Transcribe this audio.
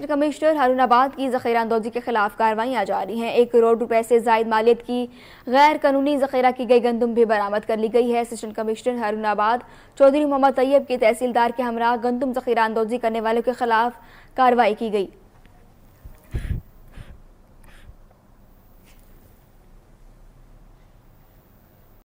फिर कमिश्नर हारूनाबाद की जखीरा अंदोजी के खिलाफ कार्रवाइयाँ जारी हैं एक करोड़ रुपए से जायद मालियत की गैर कानूनी जखीरा की गई गंदम भी बरामद कर ली गई है असिस्टेंट कमिश्नर हारूनाबाद चौधरी मोहम्मद तैयब के तहसीलदार के हमरा गंदम जखीरा अंदोजी करने वालों के खिलाफ कार्रवाई की गई